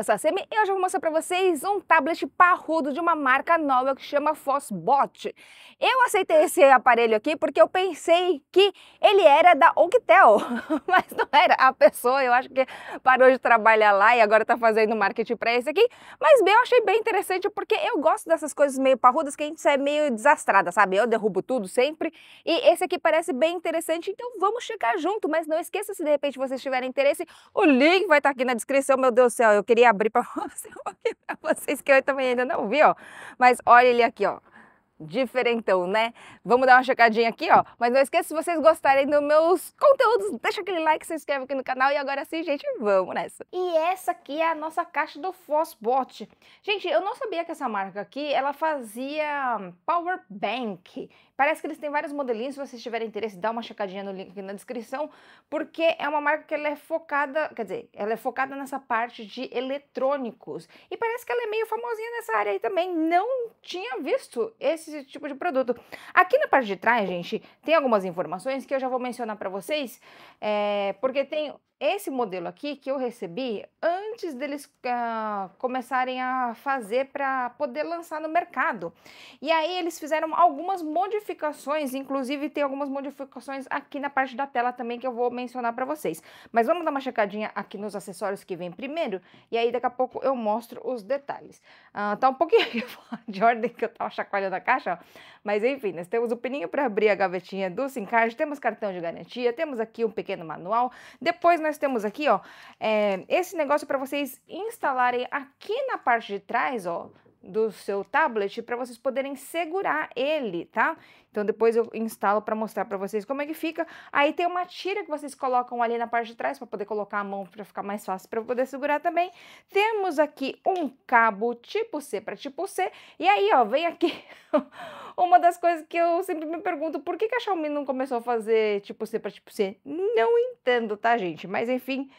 eu sou a Semi e hoje eu vou mostrar para vocês um tablet parrudo de uma marca nova que chama Fossbot. Eu aceitei esse aparelho aqui porque eu pensei que ele era da Octel, mas não era a pessoa, eu acho que parou de trabalhar lá e agora está fazendo marketing para esse aqui, mas bem, eu achei bem interessante porque eu gosto dessas coisas meio parrudas que a gente é meio desastrada, sabe? Eu derrubo tudo sempre e esse aqui parece bem interessante, então vamos chegar junto, mas não esqueça se de repente vocês tiverem interesse, o link vai estar tá aqui na descrição, meu Deus do céu, eu queria abrir para vocês que eu também ainda não vi, ó. Mas olha ele aqui, ó diferentão, né? Vamos dar uma checadinha aqui, ó. Mas não esqueça, se vocês gostarem dos meus conteúdos, deixa aquele like, se inscreve aqui no canal. E agora sim, gente, vamos nessa. E essa aqui é a nossa caixa do Fossbot. Gente, eu não sabia que essa marca aqui, ela fazia power bank. Parece que eles têm vários modelinhos, se vocês tiverem interesse, dá uma checadinha no link aqui na descrição, porque é uma marca que ela é focada, quer dizer, ela é focada nessa parte de eletrônicos. E parece que ela é meio famosinha nessa área aí também. Não tinha visto esse tipo de produto. Aqui na parte de trás, gente, tem algumas informações que eu já vou mencionar para vocês, é, porque tem esse modelo aqui que eu recebi antes deles uh, começarem a fazer para poder lançar no mercado. E aí eles fizeram algumas modificações, inclusive tem algumas modificações aqui na parte da tela também que eu vou mencionar para vocês. Mas vamos dar uma checadinha aqui nos acessórios que vem primeiro e aí daqui a pouco eu mostro os detalhes. Uh, tá um pouquinho de ordem que eu tava chacoalhando a caixa, ó. mas enfim, nós temos o pininho para abrir a gavetinha do SIM card, temos cartão de garantia, temos aqui um pequeno manual, depois nós nós temos aqui, ó, é, esse negócio para vocês instalarem aqui na parte de trás, ó, do seu tablet para vocês poderem segurar ele, tá? Então depois eu instalo para mostrar para vocês como é que fica. Aí tem uma tira que vocês colocam ali na parte de trás para poder colocar a mão para ficar mais fácil para poder segurar também. Temos aqui um cabo tipo C para tipo C. E aí, ó, vem aqui uma das coisas que eu sempre me pergunto, por que, que a Xiaomi não começou a fazer tipo C para tipo C? Não entendo, tá, gente? Mas enfim,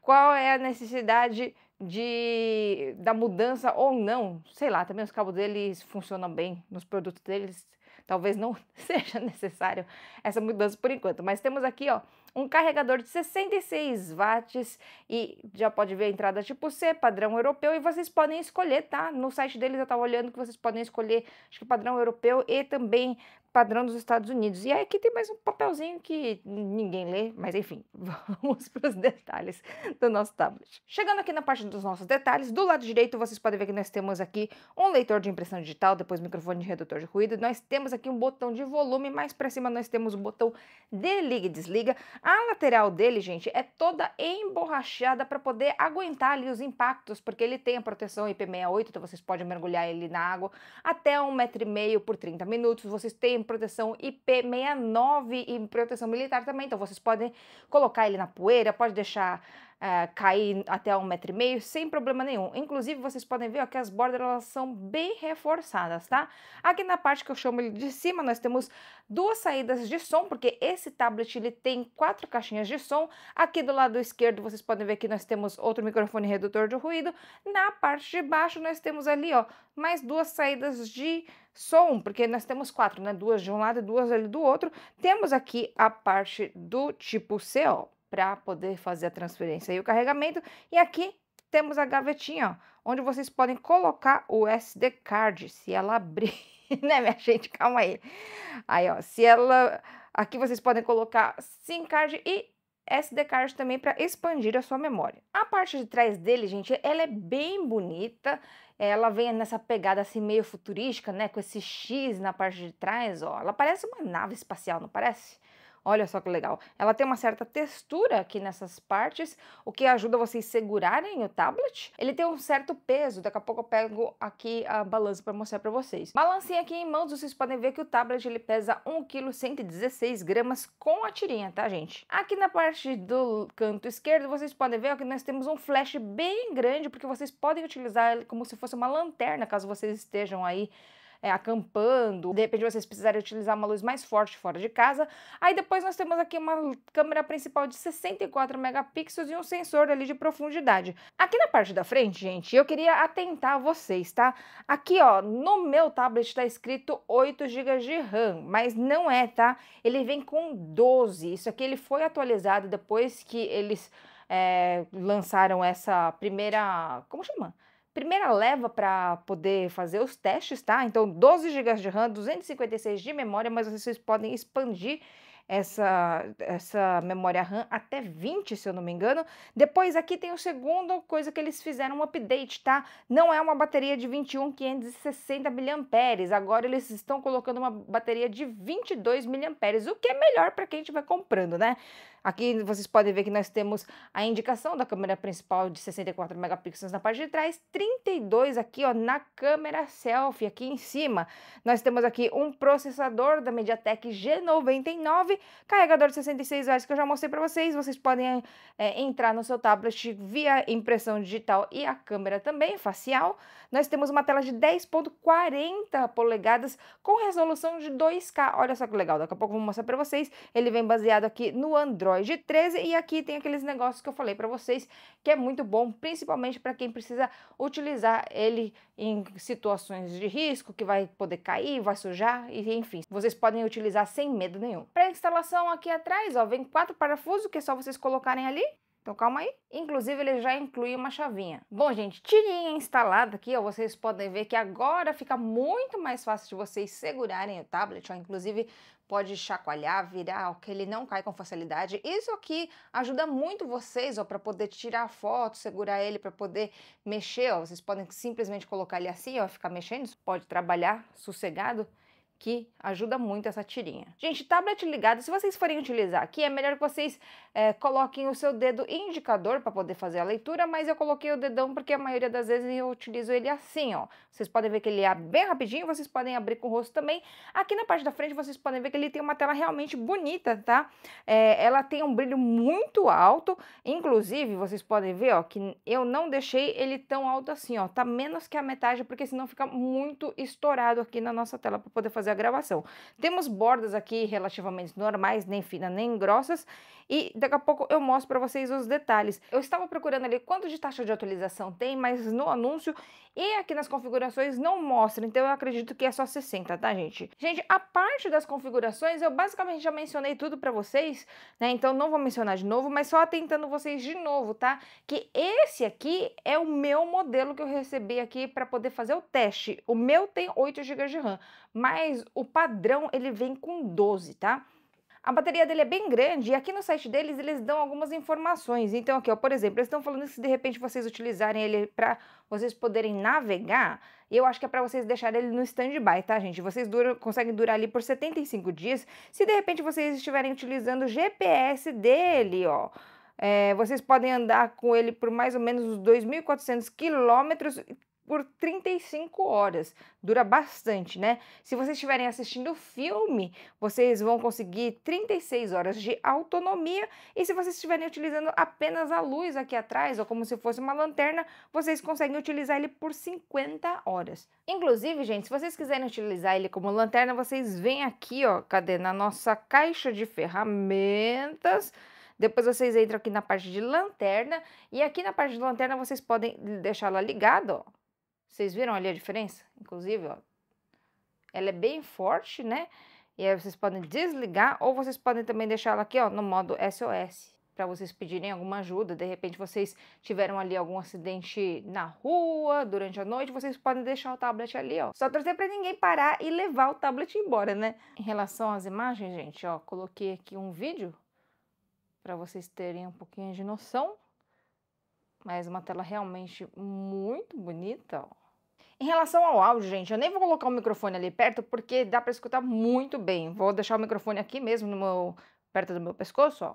qual é a necessidade de da mudança ou não, sei lá, também os cabos deles funcionam bem nos produtos deles, talvez não seja necessário essa mudança por enquanto, mas temos aqui, ó, um carregador de 66 watts e já pode ver a entrada tipo C, padrão europeu e vocês podem escolher, tá? No site deles eu tava olhando que vocês podem escolher, acho que padrão europeu e também padrão dos Estados Unidos. E aí aqui tem mais um papelzinho que ninguém lê, mas enfim, vamos para os detalhes do nosso tablet. Chegando aqui na parte dos nossos detalhes, do lado direito vocês podem ver que nós temos aqui um leitor de impressão digital, depois microfone de redutor de ruído, nós temos aqui um botão de volume, mais para cima nós temos o botão de liga e desliga. A lateral dele, gente, é toda emborrachada para poder aguentar ali os impactos, porque ele tem a proteção IP68, então vocês podem mergulhar ele na água até um metro e meio por 30 minutos, vocês têm tem proteção IP69 e proteção militar também. Então vocês podem colocar ele na poeira, pode deixar uh, cair até um metro e meio sem problema nenhum. Inclusive, vocês podem ver ó, que as bordas elas são bem reforçadas, tá? Aqui na parte que eu chamo de cima, nós temos duas saídas de som, porque esse tablet ele tem quatro caixinhas de som. Aqui do lado esquerdo, vocês podem ver que nós temos outro microfone redutor de ruído. Na parte de baixo, nós temos ali, ó, mais duas saídas de som, porque nós temos quatro, né? Duas de um lado e duas ali do outro. Temos aqui a parte do tipo CO para poder fazer a transferência e o carregamento. E aqui temos a gavetinha, ó, onde vocês podem colocar o SD card, se ela abrir, né, minha gente? Calma aí. Aí, ó, se ela... Aqui vocês podem colocar SIM card e SD card também para expandir a sua memória. A parte de trás dele, gente, ela é bem bonita. Ela vem nessa pegada assim meio futurística, né? Com esse X na parte de trás, ó. Ela parece uma nave espacial, não parece? Olha só que legal. Ela tem uma certa textura aqui nessas partes, o que ajuda vocês segurarem o tablet. Ele tem um certo peso, daqui a pouco eu pego aqui a balança para mostrar para vocês. Balancinha aqui em mãos, vocês podem ver que o tablet ele pesa 1,116 gramas com a tirinha, tá gente? Aqui na parte do canto esquerdo, vocês podem ver ó, que nós temos um flash bem grande, porque vocês podem utilizar ele como se fosse uma lanterna, caso vocês estejam aí é, acampando, de repente vocês precisarem utilizar uma luz mais forte fora de casa. Aí depois nós temos aqui uma câmera principal de 64 megapixels e um sensor ali de profundidade. Aqui na parte da frente, gente, eu queria atentar a vocês, tá? Aqui, ó, no meu tablet está escrito 8 GB de RAM, mas não é, tá? Ele vem com 12. Isso aqui ele foi atualizado depois que eles é, lançaram essa primeira. Como chama? primeira leva para poder fazer os testes, tá? Então, 12 GB de RAM, 256 de memória, mas vocês podem expandir essa, essa memória RAM até 20, se eu não me engano. Depois aqui tem o segundo coisa que eles fizeram um update, tá? Não é uma bateria de 21,560 mAh, agora eles estão colocando uma bateria de 22 mAh, o que é melhor para quem estiver comprando, né? Aqui vocês podem ver que nós temos a indicação da câmera principal de 64 megapixels na parte de trás, 32 aqui ó, na câmera selfie, aqui em cima. Nós temos aqui um processador da MediaTek G99, carregador de 66 watts que eu já mostrei para vocês. Vocês podem é, entrar no seu tablet via impressão digital e a câmera também, facial. Nós temos uma tela de 10.40 polegadas com resolução de 2K. Olha só que legal, daqui a pouco eu vou mostrar para vocês. Ele vem baseado aqui no Android Android de 13 e aqui tem aqueles negócios que eu falei para vocês que é muito bom, principalmente para quem precisa utilizar ele em situações de risco, que vai poder cair, vai sujar e enfim, vocês podem utilizar sem medo nenhum. Para instalação aqui atrás, ó, vem quatro parafusos que é só vocês colocarem ali. Então calma aí. Inclusive ele já inclui uma chavinha. Bom, gente, tirinha instalada aqui, ó, vocês podem ver que agora fica muito mais fácil de vocês segurarem o tablet, ó, inclusive pode chacoalhar, virar, que ele não cai com facilidade. Isso aqui ajuda muito vocês para poder tirar foto, segurar ele, para poder mexer. Ó. Vocês podem simplesmente colocar ele assim, ó, ficar mexendo, pode trabalhar sossegado que ajuda muito essa tirinha. Gente, tablet ligado, se vocês forem utilizar aqui, é melhor que vocês é, coloquem o seu dedo indicador para poder fazer a leitura, mas eu coloquei o dedão porque a maioria das vezes eu utilizo ele assim, ó. Vocês podem ver que ele abre bem rapidinho, vocês podem abrir com o rosto também. Aqui na parte da frente vocês podem ver que ele tem uma tela realmente bonita, tá? É, ela tem um brilho muito alto, inclusive vocês podem ver, ó, que eu não deixei ele tão alto assim, ó. Tá menos que a metade, porque senão fica muito estourado aqui na nossa tela para poder fazer fazer a gravação. Temos bordas aqui relativamente normais, nem finas nem grossas, e daqui a pouco eu mostro para vocês os detalhes. Eu estava procurando ali quanto de taxa de atualização tem, mas no anúncio e aqui nas configurações não mostra, então eu acredito que é só 60, tá gente? Gente, a parte das configurações eu basicamente já mencionei tudo para vocês, né? Então não vou mencionar de novo, mas só atentando vocês de novo, tá? Que esse aqui é o meu modelo que eu recebi aqui para poder fazer o teste. O meu tem 8 GB de RAM, mas o padrão ele vem com 12, tá? A bateria dele é bem grande e aqui no site deles eles dão algumas informações. Então aqui, ó, por exemplo, eles estão falando que se de repente vocês utilizarem ele para vocês poderem navegar, eu acho que é para vocês deixarem ele no stand-by, tá, gente? Vocês duram, conseguem durar ali por 75 dias. Se de repente vocês estiverem utilizando o GPS dele, ó, é, vocês podem andar com ele por mais ou menos uns 2.400 quilômetros por 35 horas. Dura bastante, né? Se vocês estiverem assistindo filme, vocês vão conseguir 36 horas de autonomia. E se vocês estiverem utilizando apenas a luz aqui atrás, ou como se fosse uma lanterna, vocês conseguem utilizar ele por 50 horas. Inclusive, gente, se vocês quiserem utilizar ele como lanterna, vocês vêm aqui, ó, cadê? Na nossa caixa de ferramentas. Depois vocês entram aqui na parte de lanterna e aqui na parte de lanterna vocês podem deixá-la ligada, ó, vocês viram ali a diferença? Inclusive, ó, ela é bem forte, né? E aí vocês podem desligar ou vocês podem também deixar ela aqui, ó, no modo SOS, para vocês pedirem alguma ajuda. De repente vocês tiveram ali algum acidente na rua, durante a noite, vocês podem deixar o tablet ali, ó. Só trazer para ninguém parar e levar o tablet embora, né? Em relação às imagens, gente, ó, coloquei aqui um vídeo para vocês terem um pouquinho de noção. Mas uma tela realmente muito bonita, ó. Em relação ao áudio, gente, eu nem vou colocar o microfone ali perto porque dá para escutar muito bem. Vou deixar o microfone aqui mesmo no meu perto do meu pescoço, ó.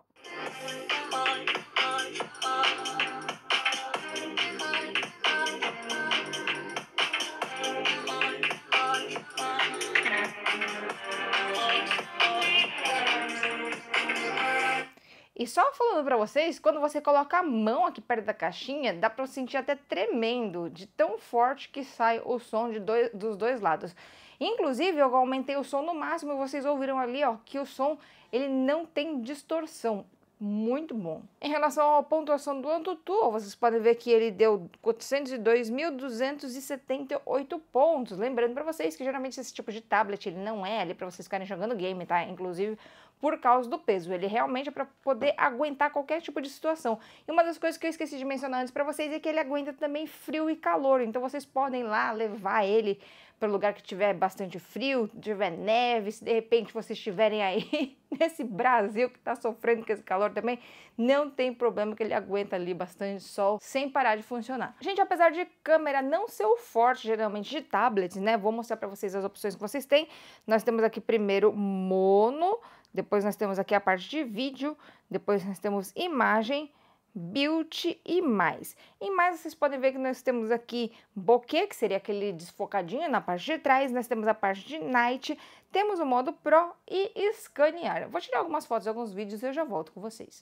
E só falando para vocês, quando você coloca a mão aqui perto da caixinha, dá para sentir até tremendo, de tão forte que sai o som de dois, dos dois lados. Inclusive, eu aumentei o som no máximo e vocês ouviram ali, ó, que o som ele não tem distorção. Muito bom. Em relação à pontuação do Antutu, vocês podem ver que ele deu 402.278 pontos. Lembrando para vocês que geralmente esse tipo de tablet ele não é ali para vocês ficarem jogando game, tá? Inclusive, por causa do peso. Ele realmente é para poder aguentar qualquer tipo de situação. E uma das coisas que eu esqueci de mencionar antes para vocês é que ele aguenta também frio e calor. Então vocês podem lá levar ele para lugar que tiver bastante frio, tiver neve, se de repente vocês estiverem aí nesse Brasil que está sofrendo com esse calor também, não tem problema que ele aguenta ali bastante sol sem parar de funcionar. Gente, apesar de câmera não ser o forte geralmente de tablets, né? Vou mostrar para vocês as opções que vocês têm. Nós temos aqui primeiro mono, depois nós temos aqui a parte de vídeo, depois nós temos imagem, build e mais. Em mais vocês podem ver que nós temos aqui bokeh, que seria aquele desfocadinho na parte de trás, nós temos a parte de night, temos o modo pro e escanear. Eu vou tirar algumas fotos, alguns vídeos e eu já volto com vocês.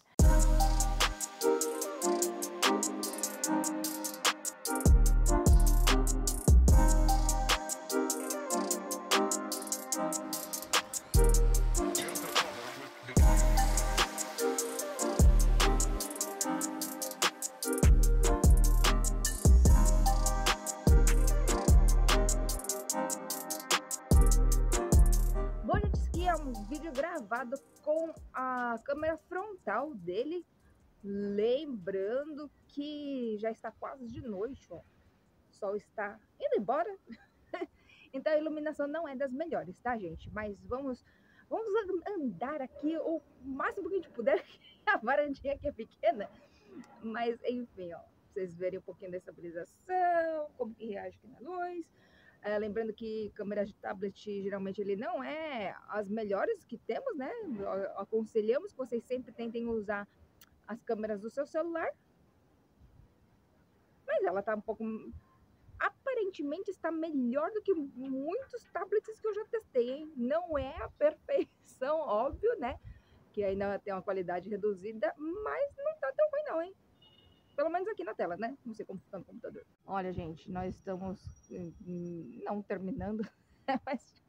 vídeo gravado com a câmera frontal dele. Lembrando que já está quase de noite, ó. o sol está indo embora. então a iluminação não é das melhores, tá, gente? Mas vamos vamos andar aqui o máximo que a gente puder. a varandinha aqui é pequena. Mas enfim, ó, vocês verem um pouquinho da estabilização, como que reage aqui na luz. É, lembrando que câmera de tablet geralmente ele não é as melhores que temos, né? Aconselhamos que vocês sempre tentem usar as câmeras do seu celular. Mas ela tá um pouco aparentemente está melhor do que muitos tablets que eu já testei, hein? Não é a perfeição, óbvio, né? Que ainda tem uma qualidade reduzida, mas não tá tão ruim não, hein? Pelo menos aqui na tela, né? Não sei como fica no computador. Olha, gente, nós estamos hum, não terminando, né? mas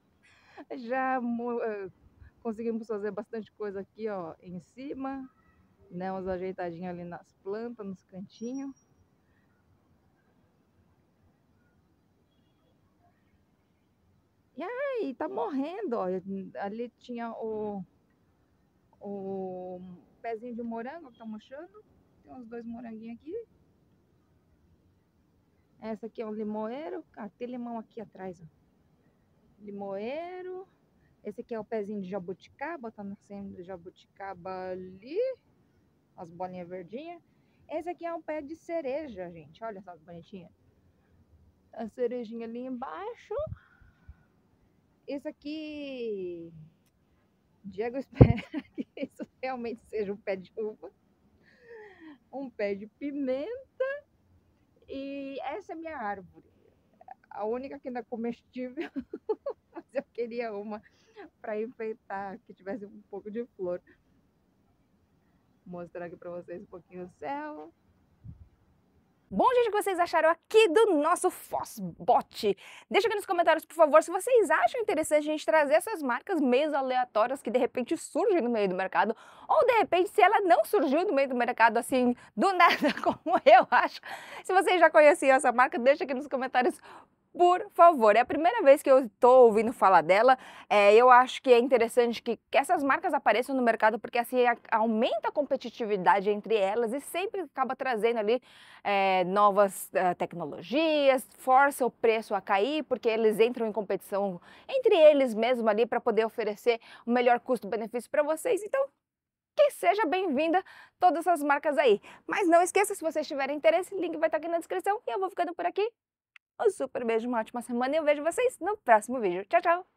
já eh, conseguimos fazer bastante coisa aqui, ó, em cima, né? Uns ajeitadinhos ali nas plantas, nos cantinhos. E aí, tá morrendo, ó. Ali tinha o, o pezinho de morango que tá mochando. Tem uns dois moranguinhos aqui. Essa aqui é o limoeiro. Ah, tem limão aqui atrás, ó. Limoeiro. Esse aqui é o pezinho de jabuticaba. Tá nascendo jabuticaba ali. As bolinhas verdinhas. Esse aqui é um pé de cereja, gente. Olha só que bonitinha. A cerejinha ali embaixo. Esse aqui... Diego espera que isso realmente seja um pé de uva um pé de pimenta e essa é minha árvore. A única que não é comestível, mas eu queria uma para enfeitar, que tivesse um pouco de flor. Mostrar aqui para vocês um pouquinho o céu. Bom, gente, o que vocês acharam aqui do nosso Fossbot? Deixa aqui nos comentários, por favor, se vocês acham interessante a gente trazer essas marcas meio aleatórias que de repente surgem no meio do mercado, ou de repente se ela não surgiu no meio do mercado assim, do nada, como eu acho. Se vocês já conheciam essa marca, deixa aqui nos comentários, por favor. É a primeira vez que eu estou ouvindo falar dela. É, eu acho que é interessante que, que, essas marcas apareçam no mercado, porque assim a, aumenta a competitividade entre elas e sempre acaba trazendo ali é, novas eh, tecnologias, força o preço a cair, porque eles entram em competição entre eles mesmos ali para poder oferecer o melhor custo-benefício para vocês. Então, que seja bem-vinda todas essas marcas aí. Mas não esqueça, se vocês tiverem interesse, o link vai estar aqui na descrição e eu vou ficando por aqui um super beijo, uma ótima semana e eu vejo vocês no próximo vídeo. Tchau, tchau!